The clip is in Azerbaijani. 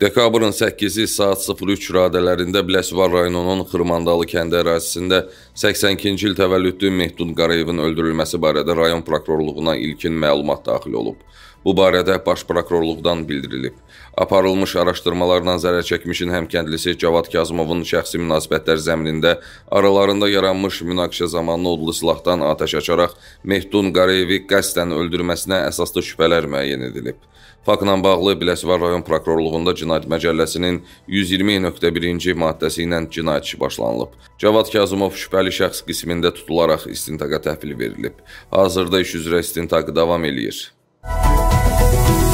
Dekabrın 8-i saat 03 radələrində Biləsuvar rayonunun Xırmandalı kəndi ərazisində 82-ci il təvəllüdlü Mehdud Qarayevin öldürülməsi barədə rayon prokurorluğuna ilkin məlumat daxil olub. Bu barədə Baş prokurorluqdan bildirilib. Aparılmış araşdırmalarla zərər çəkmişin həmkəndlisi Cavad Kazımovun şəxsi münasibətlər zəminində aralarında yaranmış münaqişə zamanı odlu silahdan atəş açaraq Mehdun Qarayevi qəsdən öldürməsinə əsaslı şübhələr müəyyən edilib. Faktla bağlı Biləsuvar rayon prokurorluğunda cinayət Cinayət Məcəlləsinin 120.1-ci maddəsi ilə cinayət işi başlanılıb. Cavad Kazımov şübhəli şəxs qismində tutularaq istintaqa təhvil verilib. Hazırda iş üzrə istintaq davam eləyir. Müzik